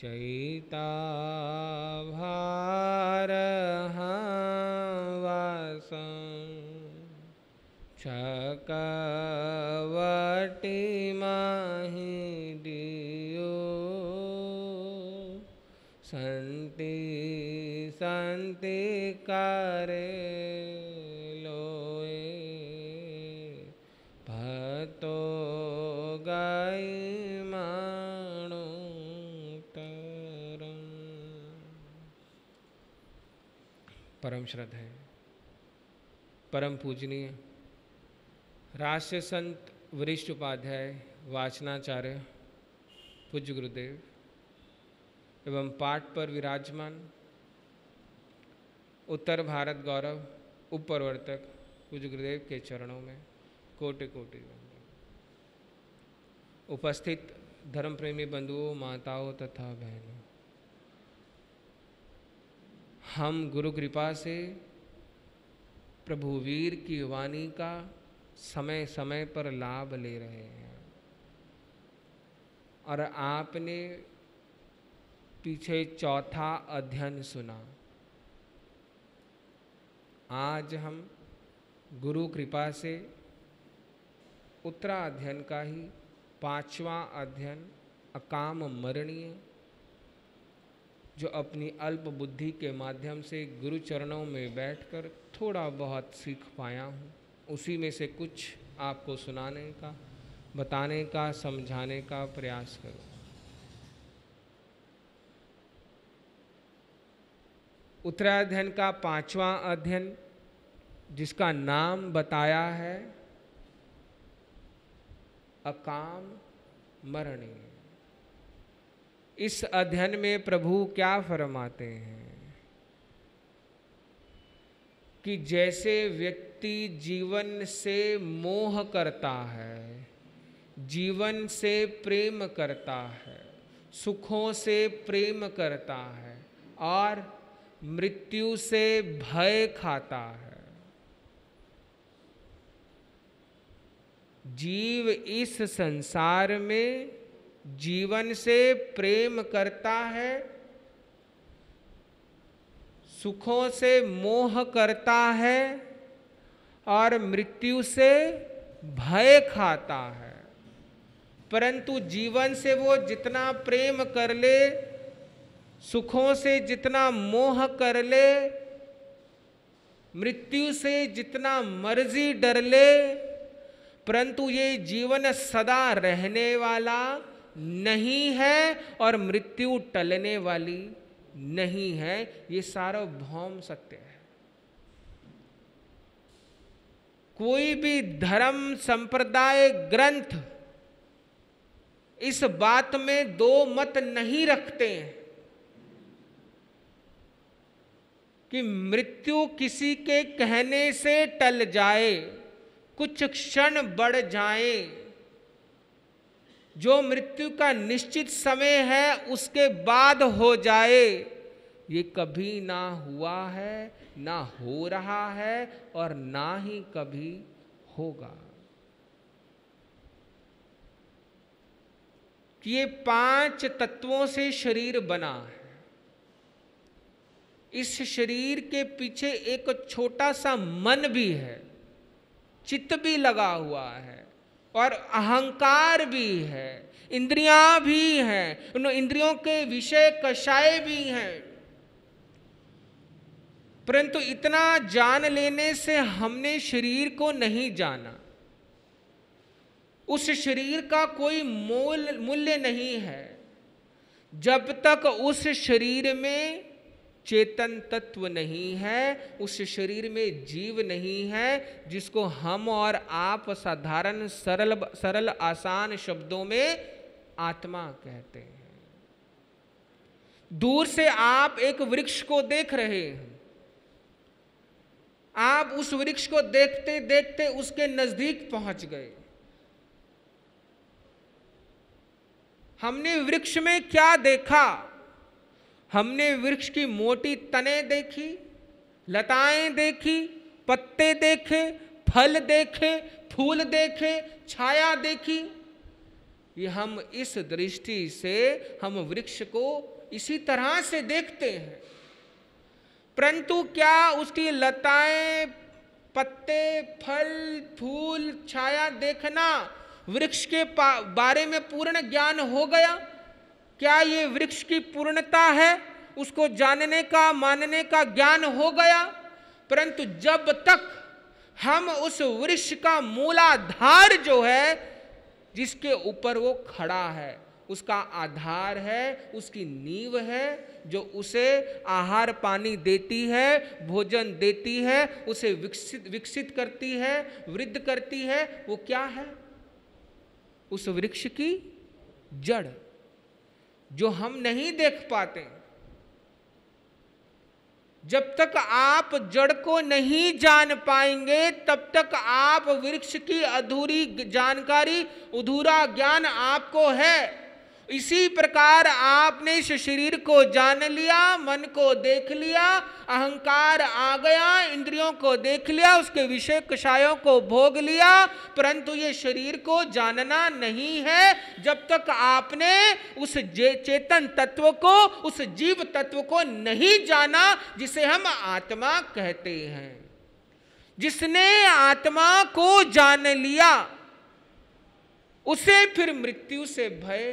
चैता भा श्रद्धा है परम पूजनीय राष्ट्र संत वरिष्ठ उपाध्याय वाचनाचार्य पूज्य गुरुदेव एवं पाठ पर विराजमान उत्तर भारत गौरव उपप्रवर्तक पूज्य गुरुदेव के चरणों में कोटि कोटि उपस्थित धर्म प्रेमी बंधुओं माताओं तथा बहनों हम गुरु कृपा से प्रभु वीर की वाणी का समय समय पर लाभ ले रहे हैं और आपने पीछे चौथा अध्ययन सुना आज हम गुरु कृपा से उत्तरा अध्ययन का ही पांचवा अध्ययन अकाम मरणीय जो अपनी अल्प बुद्धि के माध्यम से गुरु चरणों में बैठकर थोड़ा बहुत सीख पाया हूँ उसी में से कुछ आपको सुनाने का बताने का समझाने का प्रयास करूँ उत्तराध्ययन का पांचवा अध्ययन जिसका नाम बताया है अकाम मरणीय इस अध्ययन में प्रभु क्या फरमाते हैं कि जैसे व्यक्ति जीवन से मोह करता है जीवन से प्रेम करता है सुखों से प्रेम करता है और मृत्यु से भय खाता है जीव इस संसार में जीवन से प्रेम करता है सुखों से मोह करता है और मृत्यु से भय खाता है परंतु जीवन से वो जितना प्रेम कर ले सुखों से जितना मोह कर ले मृत्यु से जितना मर्जी डर ले परंतु ये जीवन सदा रहने वाला नहीं है और मृत्यु टलने वाली नहीं है ये सार्वभौम सत्य है कोई भी धर्म संप्रदाय ग्रंथ इस बात में दो मत नहीं रखते हैं कि मृत्यु किसी के कहने से टल जाए कुछ क्षण बढ़ जाएं जो मृत्यु का निश्चित समय है उसके बाद हो जाए ये कभी ना हुआ है ना हो रहा है और ना ही कभी होगा कि ये पांच तत्वों से शरीर बना है इस शरीर के पीछे एक छोटा सा मन भी है चित्त भी लगा हुआ है और अहंकार भी है इंद्रियां भी हैं उन इंद्रियों के विषय कषाय भी हैं परंतु इतना जान लेने से हमने शरीर को नहीं जाना उस शरीर का कोई मोल मूल्य नहीं है जब तक उस शरीर में चेतन तत्व नहीं है उस शरीर में जीव नहीं है जिसको हम और आप साधारण सरल सरल आसान शब्दों में आत्मा कहते हैं दूर से आप एक वृक्ष को देख रहे हैं आप उस वृक्ष को देखते देखते उसके नजदीक पहुंच गए हमने वृक्ष में क्या देखा हमने वृक्ष की मोटी तने देखी लताएं देखी पत्ते देखे फल देखे फूल देखे छाया देखी ये हम इस दृष्टि से हम वृक्ष को इसी तरह से देखते हैं परंतु क्या उसकी लताएं पत्ते फल फूल छाया देखना वृक्ष के बारे में पूर्ण ज्ञान हो गया क्या ये वृक्ष की पूर्णता है उसको जानने का मानने का ज्ञान हो गया परंतु जब तक हम उस वृक्ष का मूलाधार जो है जिसके ऊपर वो खड़ा है उसका आधार है उसकी नींव है जो उसे आहार पानी देती है भोजन देती है उसे विकसित विकसित करती है वृद्ध करती है वो क्या है उस वृक्ष की जड़ जो हम नहीं देख पाते जब तक आप जड़ को नहीं जान पाएंगे तब तक आप वृक्ष की अधूरी जानकारी अधूरा ज्ञान आपको है इसी प्रकार आपने इस शरीर को जान लिया मन को देख लिया अहंकार आ गया इंद्रियों को देख लिया उसके विषय कषायों को भोग लिया परंतु ये शरीर को जानना नहीं है जब तक आपने उस चेतन तत्व को उस जीव तत्व को नहीं जाना जिसे हम आत्मा कहते हैं जिसने आत्मा को जान लिया उसे फिर मृत्यु से भय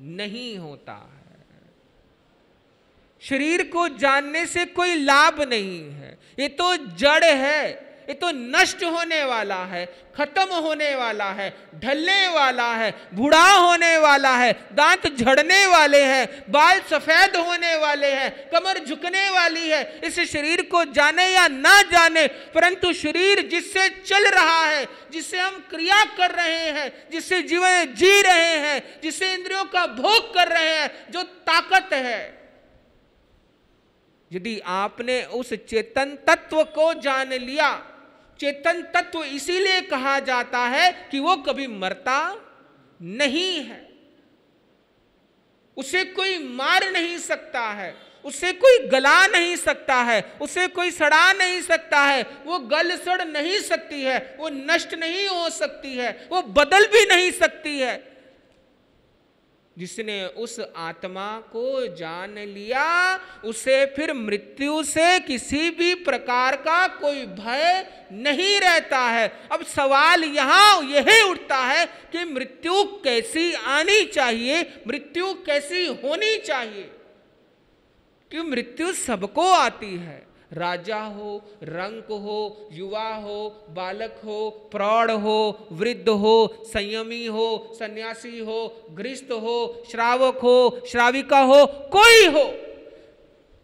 नहीं होता है शरीर को जानने से कोई लाभ नहीं है ये तो जड़ है ये तो नष्ट होने वाला है खत्म होने वाला है ढलने वाला है बूढ़ा होने वाला है दांत झड़ने वाले हैं बाल सफ़ेद होने वाले हैं कमर झुकने वाली है इस शरीर को जाने या ना जाने परंतु शरीर जिससे चल रहा है जिससे हम क्रिया कर रहे हैं जिससे जीवन जी रहे हैं जिससे इंद्रियों का भोग कर रहे हैं जो ताकत है यदि आपने उस चेतन तत्व को जान लिया चेतन तत्व इसीलिए कहा जाता है कि वो कभी मरता नहीं है उसे कोई मार नहीं सकता है उसे कोई गला नहीं सकता है उसे कोई सड़ा नहीं सकता है वो गल सड़ नहीं सकती है वो नष्ट नहीं हो सकती है वो बदल भी नहीं सकती है जिसने उस आत्मा को जान लिया उसे फिर मृत्यु से किसी भी प्रकार का कोई भय नहीं रहता है अब सवाल यहाँ यही उठता है कि मृत्यु कैसी आनी चाहिए मृत्यु कैसी होनी चाहिए कि मृत्यु सबको आती है राजा हो रंक हो युवा हो बालक हो प्रौढ़ हो वृद्ध हो संयमी हो सन्यासी हो गृहस्थ हो श्रावक हो श्राविका हो कोई हो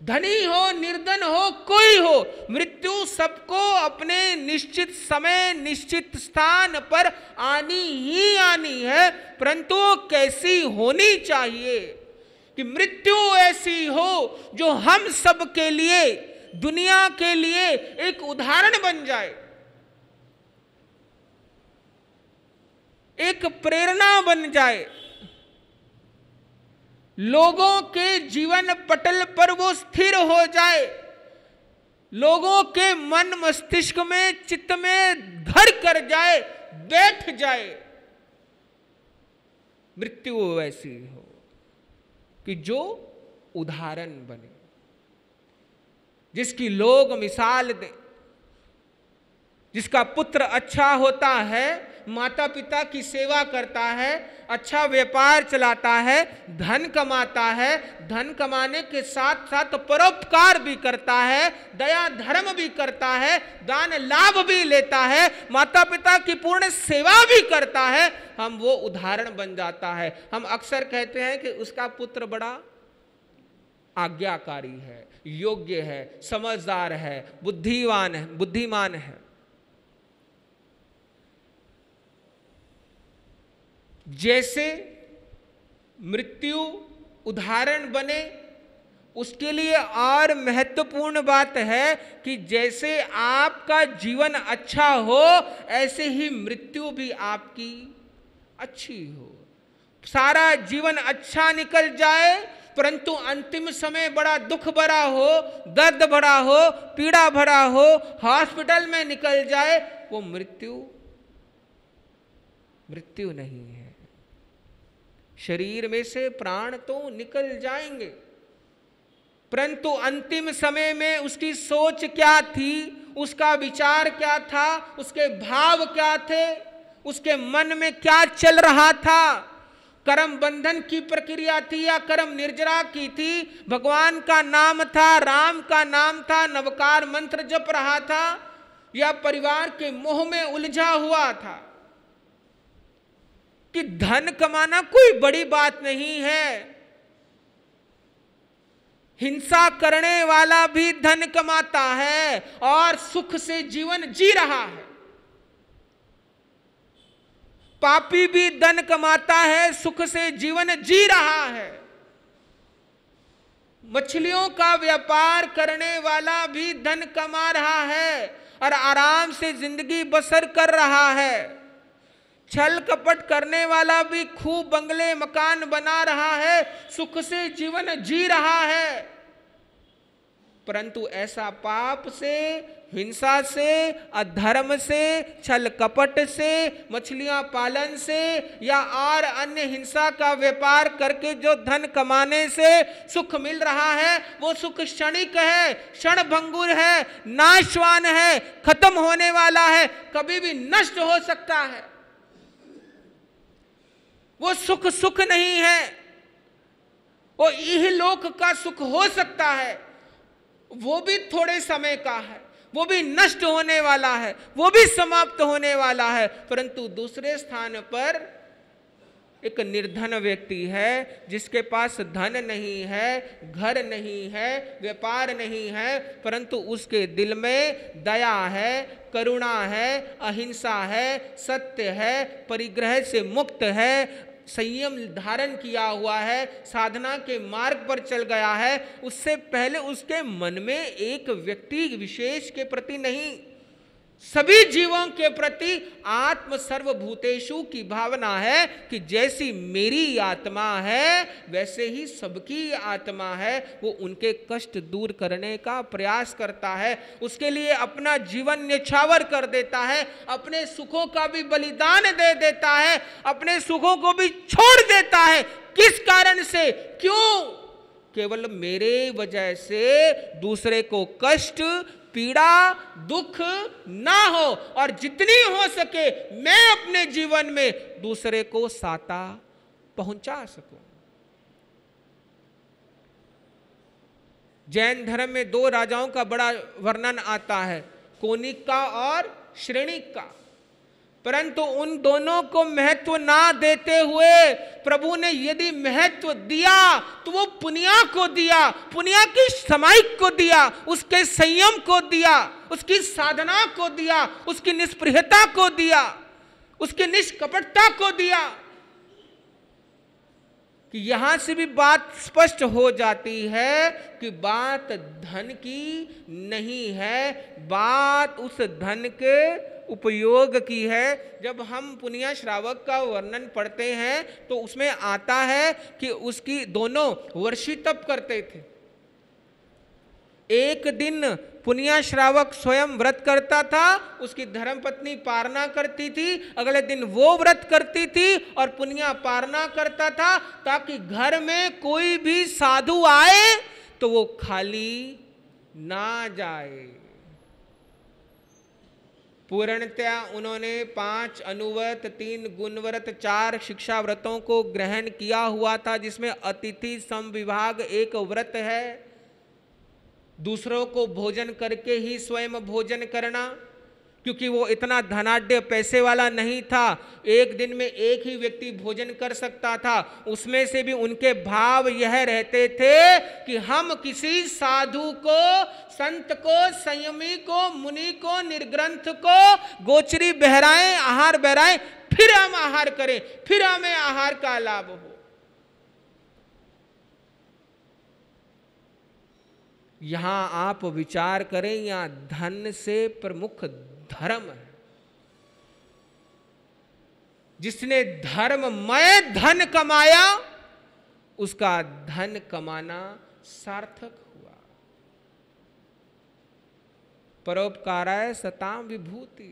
धनी हो निर्धन हो कोई हो मृत्यु सबको अपने निश्चित समय निश्चित स्थान पर आनी ही आनी है परंतु कैसी होनी चाहिए कि मृत्यु ऐसी हो जो हम सब के लिए दुनिया के लिए एक उदाहरण बन जाए एक प्रेरणा बन जाए लोगों के जीवन पटल पर वो स्थिर हो जाए लोगों के मन मस्तिष्क में चित्त में घर कर जाए बैठ जाए मृत्यु वैसी हो कि जो उदाहरण बने जिसकी लोग मिसाल दे जिसका पुत्र अच्छा होता है माता पिता की सेवा करता है अच्छा व्यापार चलाता है धन कमाता है धन कमाने के साथ साथ परोपकार भी करता है दया धर्म भी करता है दान लाभ भी लेता है माता पिता की पूर्ण सेवा भी करता है हम वो उदाहरण बन जाता है हम अक्सर कहते हैं कि उसका पुत्र बड़ा आज्ञाकारी है योग्य है समझदार है बुद्धिवान है बुद्धिमान है जैसे मृत्यु उदाहरण बने उसके लिए और महत्वपूर्ण बात है कि जैसे आपका जीवन अच्छा हो ऐसे ही मृत्यु भी आपकी अच्छी हो सारा जीवन अच्छा निकल जाए परंतु अंतिम समय बड़ा दुख भरा हो दर्द भरा हो पीड़ा भरा हो हॉस्पिटल में निकल जाए वो मृत्यु मृत्यु नहीं है शरीर में से प्राण तो निकल जाएंगे परंतु अंतिम समय में उसकी सोच क्या थी उसका विचार क्या था उसके भाव क्या थे उसके मन में क्या चल रहा था कर्म बंधन की प्रक्रिया थी या कर्म निर्जरा की थी भगवान का नाम था राम का नाम था नवकार मंत्र जप रहा था या परिवार के मोह में उलझा हुआ था कि धन कमाना कोई बड़ी बात नहीं है हिंसा करने वाला भी धन कमाता है और सुख से जीवन जी रहा है पापी भी धन कमाता है सुख से जीवन जी रहा है मछलियों का व्यापार करने वाला भी धन कमा रहा है और आराम से जिंदगी बसर कर रहा है छल कपट करने वाला भी खूब बंगले मकान बना रहा है सुख से जीवन जी रहा है परंतु ऐसा पाप से हिंसा से अधर्म से छल कपट से मछलियां पालन से या और अन्य हिंसा का व्यापार करके जो धन कमाने से सुख मिल रहा है वो सुख क्षणिक है क्षण भंगुर है नाशवान है खत्म होने वाला है कभी भी नष्ट हो सकता है वो सुख सुख नहीं है वो इह लोक का सुख हो सकता है वो भी थोड़े समय का है वो भी नष्ट होने वाला है वो भी समाप्त होने वाला है परंतु दूसरे स्थान पर एक निर्धन व्यक्ति है जिसके पास धन नहीं है घर नहीं है व्यापार नहीं है परंतु उसके दिल में दया है करुणा है अहिंसा है सत्य है परिग्रह से मुक्त है संयम धारण किया हुआ है साधना के मार्ग पर चल गया है उससे पहले उसके मन में एक व्यक्ति विशेष के प्रति नहीं सभी जीवों के प्रति आत्म सर्वभूतेशु की भावना है कि जैसी मेरी आत्मा है वैसे ही सबकी आत्मा है वो उनके कष्ट दूर करने का प्रयास करता है उसके लिए अपना जीवन निछावर कर देता है अपने सुखों का भी बलिदान दे देता है अपने सुखों को भी छोड़ देता है किस कारण से क्यों केवल मेरे वजह से दूसरे को कष्ट पीड़ा दुख ना हो और जितनी हो सके मैं अपने जीवन में दूसरे को साता पहुंचा सकूं जैन धर्म में दो राजाओं का बड़ा वर्णन आता है कोनिक का और श्रेणी का परंतु उन दोनों को महत्व ना देते हुए प्रभु ने यदि महत्व दिया तो वो पुनिया को दिया पुनिया की समाई को दिया उसके संयम को दिया उसकी साधना को दिया उसकी निष्प्रियता को दिया उसकी निष्कपटता को दिया कि यहां से भी बात स्पष्ट हो जाती है कि बात धन की नहीं है बात उस धन के उपयोग की है जब हम पुनिया श्रावक का वर्णन पढ़ते हैं तो उसमें आता है कि उसकी दोनों वर्षी तप करते थे एक दिन पुनिया श्रावक स्वयं व्रत करता था उसकी धर्मपत्नी पारना करती थी अगले दिन वो व्रत करती थी और पुनिया पारना करता था ताकि घर में कोई भी साधु आए तो वो खाली ना जाए पूर्णतया उन्होंने पांच अनुव्रत तीन गुणव्रत चार शिक्षा व्रतों को ग्रहण किया हुआ था जिसमें अतिथि संविभाग एक व्रत है दूसरों को भोजन करके ही स्वयं भोजन करना क्योंकि वो इतना धनाढ़ पैसे वाला नहीं था एक दिन में एक ही व्यक्ति भोजन कर सकता था उसमें से भी उनके भाव यह रहते थे कि हम किसी साधु को संत को संयमी को मुनि को निर्ग्रंथ को गोचरी बहराएं आहार बहराएं फिर हम आहार करें फिर हमें आहार का लाभ हो यहां आप विचार करें या धन से प्रमुख धर्म है जिसने धर्ममय धन कमाया उसका धन कमाना सार्थक हुआ परोपकार सताम विभूति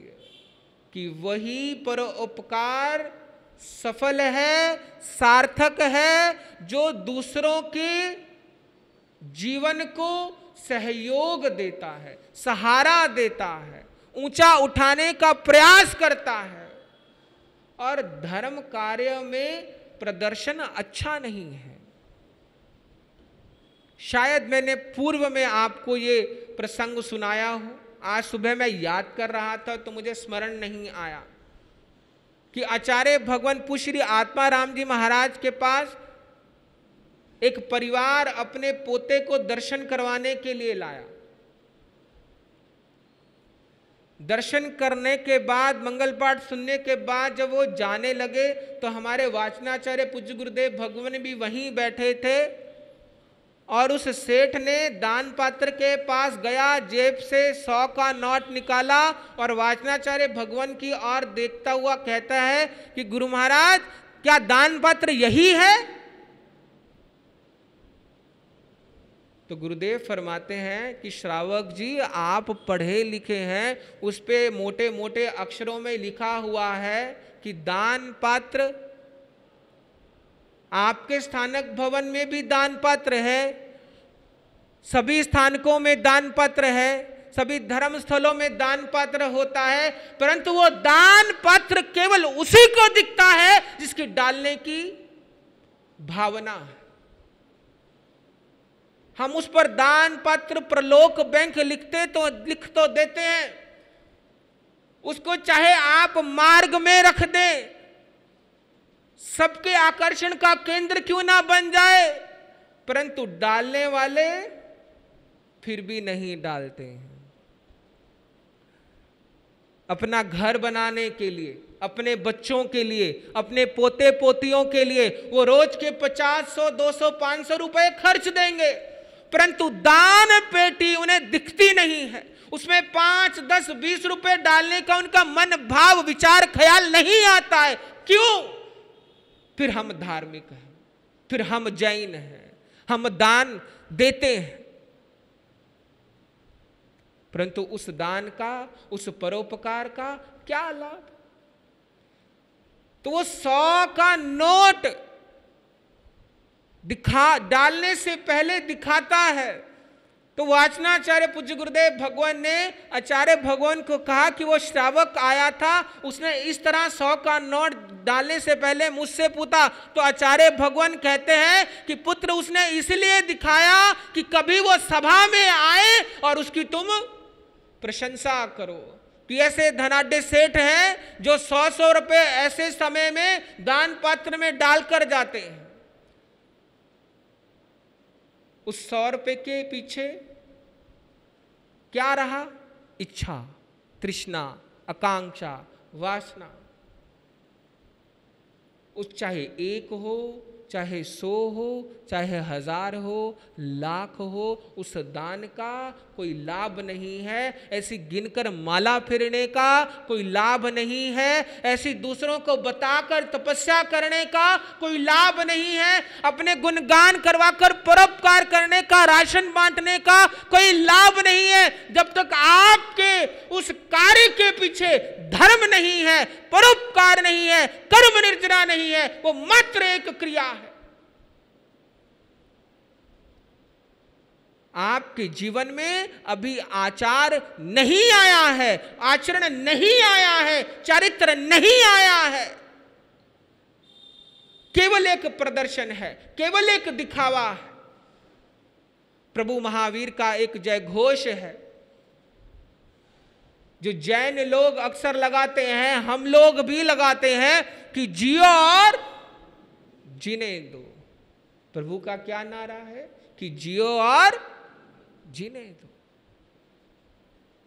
कि वही परोपकार सफल है सार्थक है जो दूसरों के जीवन को सहयोग देता है सहारा देता है ऊंचा उठाने का प्रयास करता है और धर्म कार्य में प्रदर्शन अच्छा नहीं है शायद मैंने पूर्व में आपको ये प्रसंग सुनाया हो आज सुबह मैं याद कर रहा था तो मुझे स्मरण नहीं आया कि आचार्य भगवान पुश्री राम जी महाराज के पास एक परिवार अपने पोते को दर्शन करवाने के लिए लाया दर्शन करने के बाद मंगल पाठ सुनने के बाद जब वो जाने लगे तो हमारे वाचनाचार्य पूज्य गुरुदेव भगवान भी वहीं बैठे थे और उस सेठ ने दान पात्र के पास गया जेब से सौ का नोट निकाला और वाचनाचार्य भगवान की ओर देखता हुआ कहता है कि गुरु महाराज क्या दान पात्र यही है तो गुरुदेव फरमाते हैं कि श्रावक जी आप पढ़े लिखे हैं उस पर मोटे मोटे अक्षरों में लिखा हुआ है कि दान पात्र आपके स्थानक भवन में भी दान पात्र है सभी स्थानकों में दान पात्र है सभी धर्म स्थलों में दान पात्र होता है परंतु वो दान पात्र केवल उसी को दिखता है जिसकी डालने की भावना है हम उस पर दान पत्र प्रलोक बैंक लिखते तो लिख तो देते हैं उसको चाहे आप मार्ग में रख दें सबके आकर्षण का केंद्र क्यों ना बन जाए परंतु डालने वाले फिर भी नहीं डालते हैं अपना घर बनाने के लिए अपने बच्चों के लिए अपने पोते पोतियों के लिए वो रोज के पचास सौ दो सौ पांच सौ रुपए खर्च देंगे परंतु दान पेटी उन्हें दिखती नहीं है उसमें पांच दस बीस रुपए डालने का उनका मन भाव विचार ख्याल नहीं आता है क्यों फिर हम धार्मिक हैं फिर हम जैन हैं हम दान देते हैं परंतु उस दान का उस परोपकार का क्या लाभ तो वो सौ का नोट दिखा डालने से पहले दिखाता है तो वाचनाचार्य पूज्य गुरुदेव भगवान ने आचार्य भगवान को कहा कि वो श्रावक आया था उसने इस तरह सौ का नोट डालने से पहले मुझसे पूछा तो आचार्य भगवान कहते हैं कि पुत्र उसने इसलिए दिखाया कि कभी वो सभा में आए और उसकी तुम प्रशंसा करो तो ऐसे धनाढ़ सेठ हैं जो सौ सौ रुपये ऐसे समय में दान पात्र में डालकर जाते हैं उस सौ रुपये के पीछे क्या रहा इच्छा तृष्णा आकांक्षा वासना उस चाहे एक हो चाहे सो हो चाहे हजार हो लाख हो उस दान का कोई लाभ नहीं है ऐसी गिनकर माला फिरने का कोई लाभ नहीं है ऐसी दूसरों को बताकर तपस्या करने का कोई लाभ नहीं है अपने गुणगान करवाकर परोपकार करने का राशन बांटने का कोई लाभ नहीं है जब तक आपके उस कार्य के पीछे धर्म नहीं है परोपकार नहीं है कर्म निर्जना नहीं है वो मात्र एक क्रिया है आपके जीवन में अभी आचार नहीं आया है आचरण नहीं आया है चरित्र नहीं आया है केवल एक प्रदर्शन है केवल एक दिखावा है प्रभु महावीर का एक जय घोष है जो जैन लोग अक्सर लगाते हैं हम लोग भी लगाते हैं कि जियो और जीने दो प्रभु का क्या नारा है कि जियो और जीने दो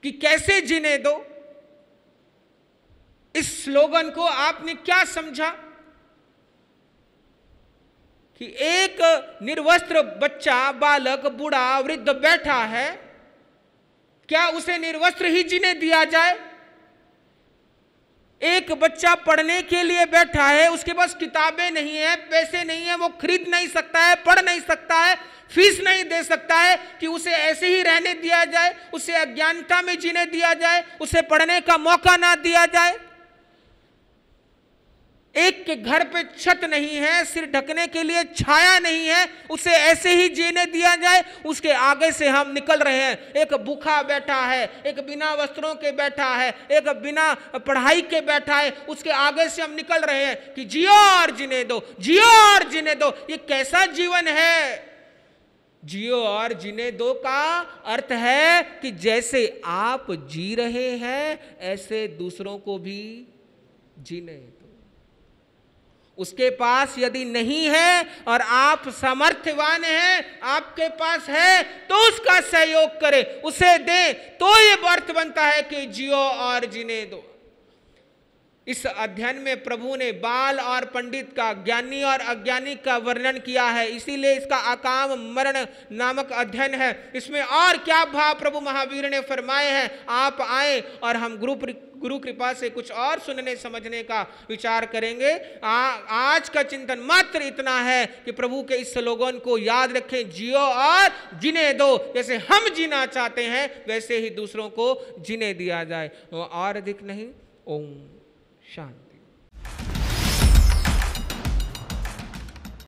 कि कैसे जीने दो इस स्लोगन को आपने क्या समझा कि एक निर्वस्त्र बच्चा बालक बूढ़ा वृद्ध बैठा है क्या उसे निर्वस्त्र ही जीने दिया जाए एक बच्चा पढ़ने के लिए बैठा है उसके पास किताबें नहीं है पैसे नहीं है वो खरीद नहीं सकता है पढ़ नहीं सकता है फीस नहीं दे सकता है कि उसे ऐसे ही रहने दिया जाए उसे अज्ञानता में जीने दिया जाए उसे पढ़ने का मौका ना दिया जाए के घर पे छत नहीं है सिर ढकने के लिए छाया नहीं है उसे ऐसे ही जीने दिया जाए उसके आगे से हम निकल रहे हैं एक भूखा बैठा है एक बिना वस्त्रों के बैठा है एक बिना पढ़ाई के बैठा है उसके आगे से हम निकल रहे हैं कि जियो और जीने दो जियो और जीने दो ये कैसा जीवन है जियो और जीने दो का अर्थ है कि जैसे आप जी रहे हैं ऐसे दूसरों को भी जीने उसके पास यदि नहीं है और आप समर्थवान हैं आपके पास है तो उसका सहयोग करें उसे दें तो ये वर्थ बनता है कि जियो और जिने दो इस अध्ययन में प्रभु ने बाल और पंडित का ज्ञानी और अज्ञानी का वर्णन किया है इसीलिए इसका अकाम मरण नामक अध्ययन है इसमें और क्या भाव प्रभु महावीर ने फरमाए हैं आप आए और हम गुरु गुरु कृपा से कुछ और सुनने समझने का विचार करेंगे आ, आज का चिंतन मात्र इतना है कि प्रभु के इस स्लोगन को याद रखें जियो और जिने दो जैसे हम जीना चाहते हैं वैसे ही दूसरों को जीने दिया जाए और अधिक नहीं ओम shine